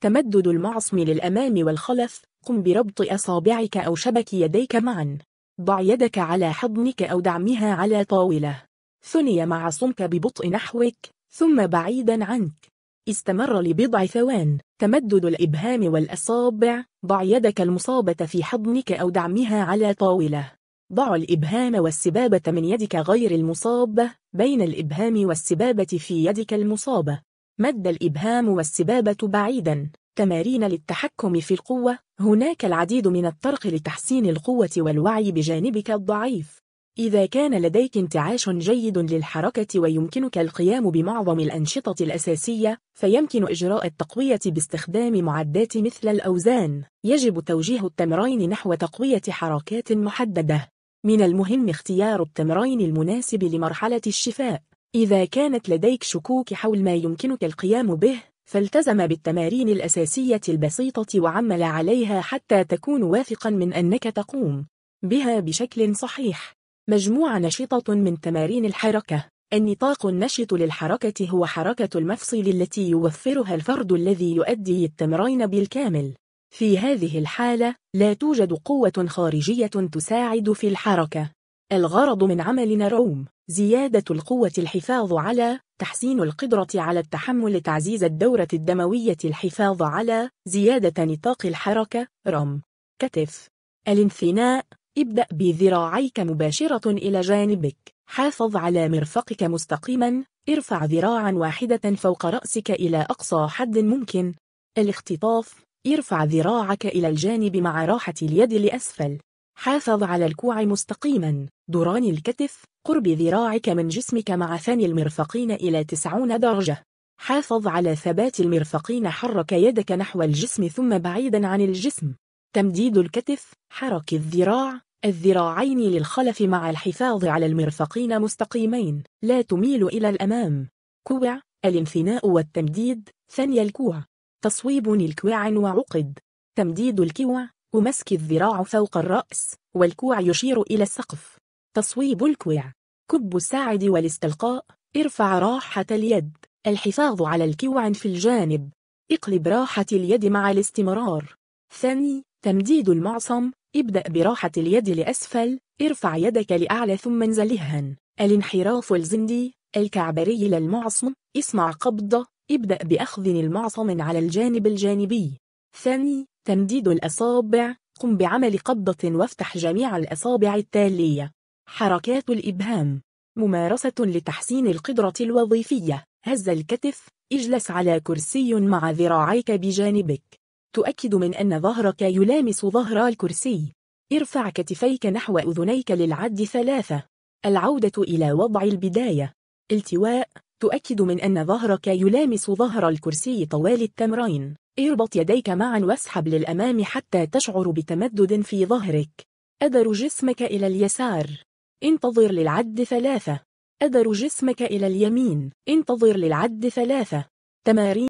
تمدد المعصم للأمام والخلف قم بربط أصابعك أو شبك يديك معا ضع يدك على حضنك أو دعمها على طاولة ثني معصمك ببطء نحوك ثم بعيدا عنك استمر لبضع ثوان تمدد الإبهام والأصابع ضع يدك المصابة في حضنك أو دعمها على طاولة ضع الإبهام والسبابة من يدك غير المصابة بين الإبهام والسبابة في يدك المصابة مد الإبهام والسبابة بعيداً تمارين للتحكم في القوة هناك العديد من الطرق لتحسين القوة والوعي بجانبك الضعيف إذا كان لديك انتعاش جيد للحركة ويمكنك القيام بمعظم الأنشطة الأساسية، فيمكن إجراء التقوية باستخدام معدات مثل الأوزان. يجب توجيه التمرين نحو تقوية حركات محددة. من المهم اختيار التمرين المناسب لمرحلة الشفاء. إذا كانت لديك شكوك حول ما يمكنك القيام به، فالتزم بالتمارين الأساسية البسيطة وعمل عليها حتى تكون واثقا من أنك تقوم بها بشكل صحيح. مجموعة نشطة من تمارين الحركة النطاق النشط للحركة هو حركة المفصل التي يوفرها الفرد الذي يؤدي التمرين بالكامل. في هذه الحالة، لا توجد قوة خارجية تساعد في الحركة. الغرض من عملنا روم زيادة القوة الحفاظ على تحسين القدرة على التحمل تعزيز الدورة الدموية الحفاظ على زيادة نطاق الحركة رم كتف الانثناء ابدأ بذراعيك مباشرة إلى جانبك حافظ على مرفقك مستقيما ارفع ذراعا واحدة فوق رأسك إلى أقصى حد ممكن الاختطاف ارفع ذراعك إلى الجانب مع راحة اليد لأسفل حافظ على الكوع مستقيما دوران الكتف قرب ذراعك من جسمك مع ثاني المرفقين إلى 90 درجة حافظ على ثبات المرفقين حرك يدك نحو الجسم ثم بعيدا عن الجسم تمديد الكتف حرك الذراع الذراعين للخلف مع الحفاظ على المرفقين مستقيمين لا تميل إلى الأمام كوع الانثناء والتمديد ثني الكوع تصويب الكوع وعقد تمديد الكوع ومسك الذراع فوق الرأس والكوع يشير إلى السقف تصويب الكوع كب الساعد والاستلقاء ارفع راحة اليد الحفاظ على الكوع في الجانب اقلب راحة اليد مع الاستمرار ثاني تمديد المعصم ابدأ براحة اليد لأسفل ارفع يدك لأعلى ثم انزلها الانحراف الزندي الكعبري للمعصم اسمع قبضة ابدأ بأخذ المعصم على الجانب الجانبي ثاني تمديد الأصابع قم بعمل قبضة وافتح جميع الأصابع التالية حركات الإبهام ممارسة لتحسين القدرة الوظيفية هز الكتف اجلس على كرسي مع ذراعيك بجانبك تؤكد من أن ظهرك يلامس ظهر الكرسي ارفع كتفيك نحو أذنيك للعد ثلاثة العودة إلى وضع البداية التواء تؤكد من أن ظهرك يلامس ظهر الكرسي طوال التمرين اربط يديك معا واسحب للأمام حتى تشعر بتمدد في ظهرك أدر جسمك إلى اليسار انتظر للعد ثلاثة أدر جسمك إلى اليمين انتظر للعد ثلاثة تمارين